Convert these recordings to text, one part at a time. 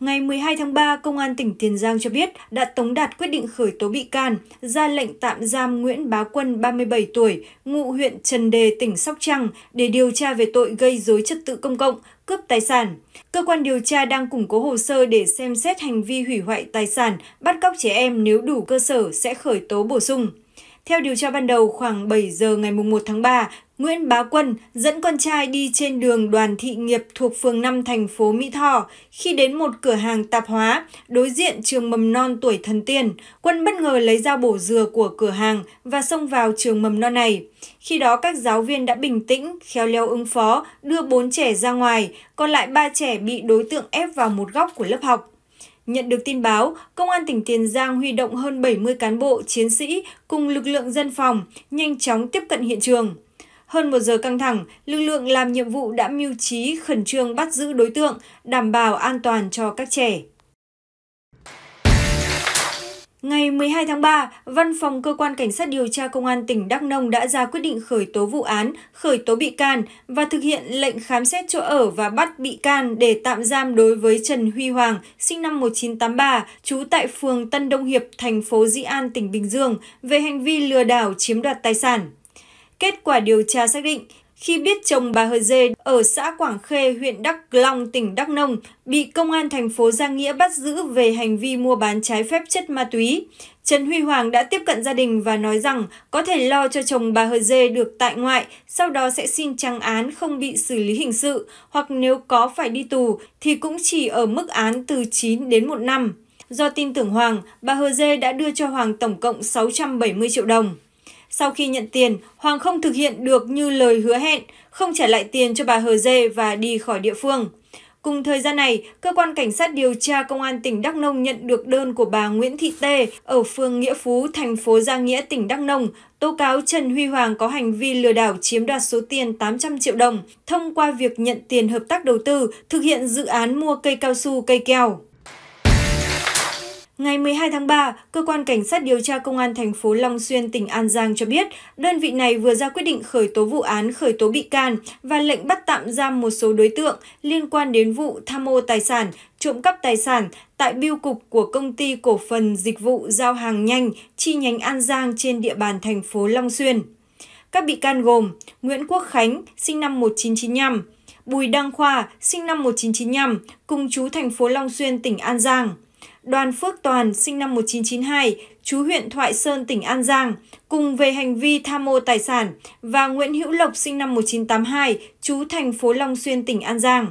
Ngày 12 tháng 3, Công an tỉnh Tiền Giang cho biết đã tống đạt quyết định khởi tố bị can, ra lệnh tạm giam Nguyễn Bá Quân, 37 tuổi, ngụ huyện Trần Đề, tỉnh Sóc Trăng để điều tra về tội gây dối trật tự công cộng, cướp tài sản. Cơ quan điều tra đang củng cố hồ sơ để xem xét hành vi hủy hoại tài sản, bắt cóc trẻ em nếu đủ cơ sở sẽ khởi tố bổ sung. Theo điều tra ban đầu, khoảng 7 giờ ngày 1 tháng 3, Nguyễn Bá Quân dẫn con trai đi trên đường Đoàn Thị Nghiệp thuộc phường 5 thành phố Mỹ Tho. Khi đến một cửa hàng tạp hóa đối diện trường mầm non tuổi thần tiên, Quân bất ngờ lấy dao bổ dừa của cửa hàng và xông vào trường mầm non này. Khi đó các giáo viên đã bình tĩnh, khéo léo ứng phó, đưa bốn trẻ ra ngoài, còn lại ba trẻ bị đối tượng ép vào một góc của lớp học. Nhận được tin báo, Công an tỉnh Tiền Giang huy động hơn 70 cán bộ, chiến sĩ cùng lực lượng dân phòng, nhanh chóng tiếp cận hiện trường. Hơn một giờ căng thẳng, lực lượng làm nhiệm vụ đã mưu trí khẩn trương bắt giữ đối tượng, đảm bảo an toàn cho các trẻ. Ngày 12 tháng 3, Văn phòng Cơ quan Cảnh sát điều tra Công an tỉnh Đắk Nông đã ra quyết định khởi tố vụ án, khởi tố bị can và thực hiện lệnh khám xét chỗ ở và bắt bị can để tạm giam đối với Trần Huy Hoàng, sinh năm 1983, trú tại phường Tân Đông Hiệp, thành phố Dĩ An, tỉnh Bình Dương, về hành vi lừa đảo chiếm đoạt tài sản. Kết quả điều tra xác định, khi biết chồng bà Hờ Dê ở xã Quảng Khê, huyện Đắk Long, tỉnh Đắk Nông bị công an thành phố Giang Nghĩa bắt giữ về hành vi mua bán trái phép chất ma túy, Trần Huy Hoàng đã tiếp cận gia đình và nói rằng có thể lo cho chồng bà Hờ Dê được tại ngoại, sau đó sẽ xin trăng án không bị xử lý hình sự, hoặc nếu có phải đi tù thì cũng chỉ ở mức án từ 9 đến 1 năm. Do tin tưởng Hoàng, bà Hờ Dê đã đưa cho Hoàng tổng cộng 670 triệu đồng. Sau khi nhận tiền, Hoàng không thực hiện được như lời hứa hẹn, không trả lại tiền cho bà Hờ Dê và đi khỏi địa phương. Cùng thời gian này, cơ quan cảnh sát điều tra công an tỉnh Đắk Nông nhận được đơn của bà Nguyễn Thị Tê ở phường Nghĩa Phú, thành phố Giang Nghĩa, tỉnh Đắk Nông, tố cáo Trần Huy Hoàng có hành vi lừa đảo chiếm đoạt số tiền 800 triệu đồng thông qua việc nhận tiền hợp tác đầu tư thực hiện dự án mua cây cao su, cây keo. Ngày 12 tháng 3, cơ quan cảnh sát điều tra công an thành phố Long Xuyên, tỉnh An Giang cho biết, đơn vị này vừa ra quyết định khởi tố vụ án, khởi tố bị can và lệnh bắt tạm giam một số đối tượng liên quan đến vụ tham mô tài sản, trộm cắp tài sản tại biêu cục của công ty cổ phần dịch vụ giao hàng nhanh chi nhánh An Giang trên địa bàn thành phố Long Xuyên. Các bị can gồm Nguyễn Quốc Khánh, sinh năm 1995, Bùi Đăng Khoa, sinh năm 1995, cùng chú thành phố Long Xuyên, tỉnh An Giang. Đoàn Phước Toàn, sinh năm 1992, chú huyện Thoại Sơn, tỉnh An Giang, cùng về hành vi tham mô tài sản và Nguyễn Hữu Lộc, sinh năm 1982, chú thành phố Long Xuyên, tỉnh An Giang.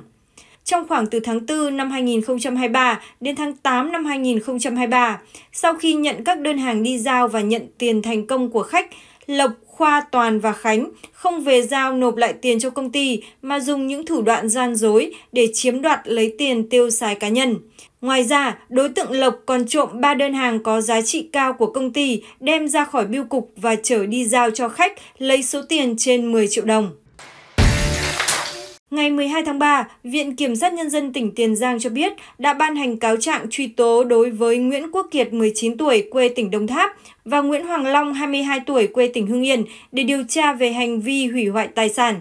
Trong khoảng từ tháng 4 năm 2023 đến tháng 8 năm 2023, sau khi nhận các đơn hàng đi giao và nhận tiền thành công của khách, Lộc, Khoa, Toàn và Khánh không về giao nộp lại tiền cho công ty mà dùng những thủ đoạn gian dối để chiếm đoạt lấy tiền tiêu xài cá nhân. Ngoài ra, đối tượng Lộc còn trộm 3 đơn hàng có giá trị cao của công ty, đem ra khỏi biêu cục và chở đi giao cho khách, lấy số tiền trên 10 triệu đồng. Ngày 12 tháng 3, Viện Kiểm sát Nhân dân tỉnh Tiền Giang cho biết đã ban hành cáo trạng truy tố đối với Nguyễn Quốc Kiệt, 19 tuổi, quê tỉnh Đồng Tháp và Nguyễn Hoàng Long, 22 tuổi, quê tỉnh Hưng Yên để điều tra về hành vi hủy hoại tài sản.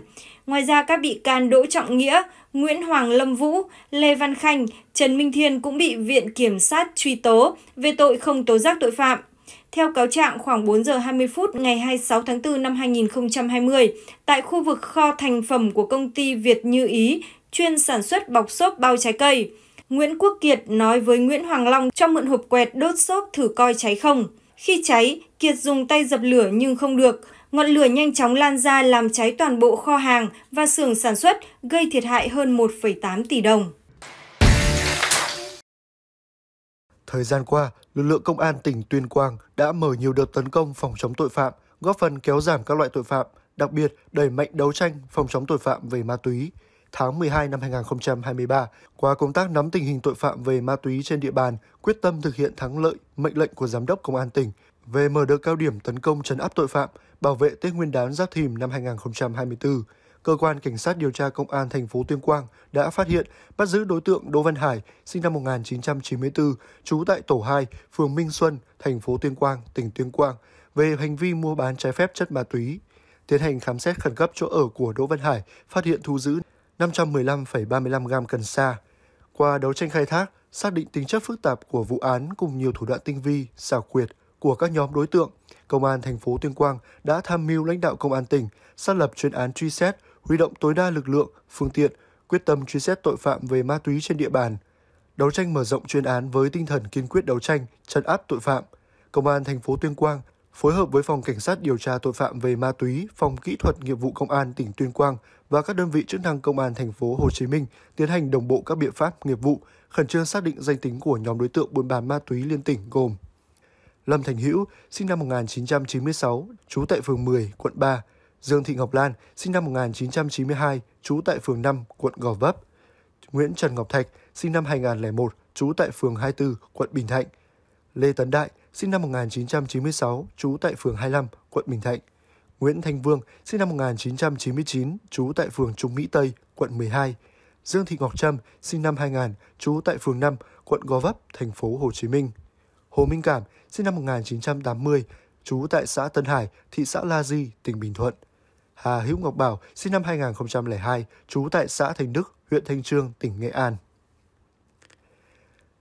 Ngoài ra các bị can Đỗ Trọng Nghĩa, Nguyễn Hoàng Lâm Vũ, Lê Văn Khanh, Trần Minh Thiên cũng bị Viện Kiểm sát truy tố về tội không tố giác tội phạm. Theo cáo trạng, khoảng 4 giờ 20 phút ngày 26 tháng 4 năm 2020, tại khu vực kho thành phẩm của công ty Việt Như Ý, chuyên sản xuất bọc xốp bao trái cây, Nguyễn Quốc Kiệt nói với Nguyễn Hoàng Long cho mượn hộp quẹt đốt xốp thử coi cháy không. Khi cháy, Kiệt dùng tay dập lửa nhưng không được. Ngọn lửa nhanh chóng lan ra làm cháy toàn bộ kho hàng và xưởng sản xuất, gây thiệt hại hơn 1,8 tỷ đồng. Thời gian qua, lực lượng công an tỉnh Tuyên Quang đã mở nhiều đợt tấn công phòng chống tội phạm, góp phần kéo giảm các loại tội phạm, đặc biệt đẩy mạnh đấu tranh phòng chống tội phạm về ma túy. Tháng 12 năm 2023, qua công tác nắm tình hình tội phạm về ma túy trên địa bàn, quyết tâm thực hiện thắng lợi mệnh lệnh của Giám đốc Công an tỉnh, về mở đợt cao điểm tấn công trấn áp tội phạm, bảo vệ Tết Nguyên đán Giáp Thìn năm 2024, cơ quan cảnh sát điều tra công an thành phố Tuyên Quang đã phát hiện bắt giữ đối tượng Đỗ Văn Hải, sinh năm 1994, trú tại tổ 2, phường Minh Xuân, thành phố Tuyên Quang, tỉnh Tuyên Quang về hành vi mua bán trái phép chất ma túy. Tiến hành khám xét khẩn cấp chỗ ở của Đỗ Văn Hải, phát hiện thu giữ 515,35 gram cần sa. Qua đấu tranh khai thác, xác định tính chất phức tạp của vụ án cùng nhiều thủ đoạn tinh vi, xảo quyệt, của các nhóm đối tượng, Công an thành phố Tuyên Quang đã tham mưu lãnh đạo Công an tỉnh xác lập chuyên án truy xét, huy động tối đa lực lượng, phương tiện, quyết tâm truy xét tội phạm về ma túy trên địa bàn. Đấu tranh mở rộng chuyên án với tinh thần kiên quyết đấu tranh, chấn áp tội phạm. Công an thành phố Tuyên Quang phối hợp với Phòng Cảnh sát điều tra tội phạm về ma túy, Phòng Kỹ thuật nghiệp vụ Công an tỉnh Tuyên Quang và các đơn vị chức năng Công an thành phố Hồ Chí Minh tiến hành đồng bộ các biện pháp nghiệp vụ, khẩn trương xác định danh tính của nhóm đối tượng buôn bán ma túy liên tỉnh gồm Lâm Thành Hữu, sinh năm 1996, trú tại phường 10, quận 3, Dương Thị Ngọc Lan, sinh năm 1992, trú tại phường 5, quận Gò Vấp, Nguyễn Trần Ngọc Thạch, sinh năm 2001, trú tại phường 24, quận Bình Thạnh, Lê Tấn Đại, sinh năm 1996, trú tại phường 25, quận Bình Thạnh, Nguyễn Thanh Vương, sinh năm 1999, trú tại phường Trung Mỹ Tây, quận 12, Dương Thị Ngọc Trâm, sinh năm 2000, trú tại phường 5, quận Gò Vấp, thành phố Hồ Chí Minh. Hồ Minh Cảm, sinh năm 1980, trú tại xã Tân Hải, thị xã La Di, tỉnh Bình Thuận. Hà Hữu Ngọc Bảo, sinh năm 2002, trú tại xã Thành Đức, huyện Thanh Trương, tỉnh Nghệ An.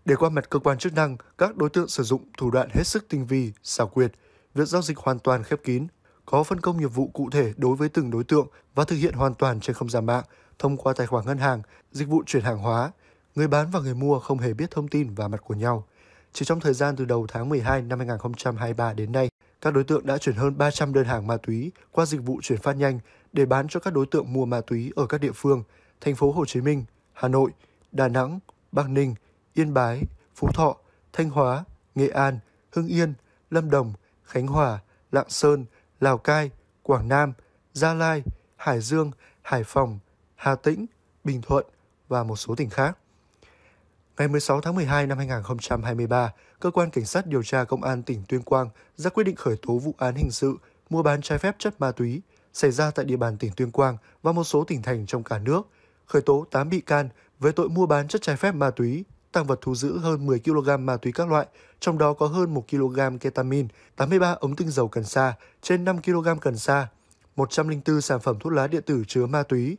Để qua mặt cơ quan chức năng, các đối tượng sử dụng thủ đoạn hết sức tinh vi, xảo quyệt, việc giao dịch hoàn toàn khép kín, có phân công nhiệm vụ cụ thể đối với từng đối tượng và thực hiện hoàn toàn trên không gian mạng thông qua tài khoản ngân hàng, dịch vụ chuyển hàng hóa. Người bán và người mua không hề biết thông tin và mặt của nhau. Chỉ trong thời gian từ đầu tháng 12 năm 2023 đến nay, các đối tượng đã chuyển hơn 300 đơn hàng ma túy qua dịch vụ chuyển phát nhanh để bán cho các đối tượng mua ma túy ở các địa phương, thành phố Hồ Chí Minh, Hà Nội, Đà Nẵng, Bắc Ninh, Yên Bái, Phú Thọ, Thanh Hóa, Nghệ An, Hưng Yên, Lâm Đồng, Khánh Hòa, Lạng Sơn, Lào Cai, Quảng Nam, Gia Lai, Hải Dương, Hải Phòng, Hà Tĩnh, Bình Thuận và một số tỉnh khác. Ngày 16 tháng 12 năm 2023, Cơ quan Cảnh sát điều tra Công an tỉnh Tuyên Quang ra quyết định khởi tố vụ án hình sự mua bán trái phép chất ma túy xảy ra tại địa bàn tỉnh Tuyên Quang và một số tỉnh thành trong cả nước, khởi tố 8 bị can với tội mua bán chất trái phép ma túy, tăng vật thu giữ hơn 10 kg ma túy các loại, trong đó có hơn 1 kg ketamin, 83 ống tinh dầu cần sa, trên 5 kg cần sa, 104 sản phẩm thuốc lá điện tử chứa ma túy,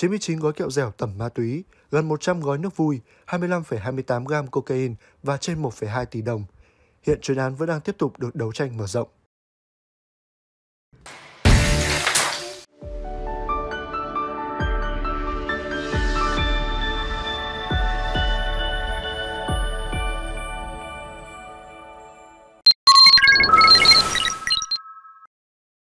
99 gói kẹo dẻo tẩm ma túy, gần 100 gói nước vui, 25,28 gram cocaine và trên 1,2 tỷ đồng. Hiện chuyên án vẫn đang tiếp tục được đấu tranh mở rộng.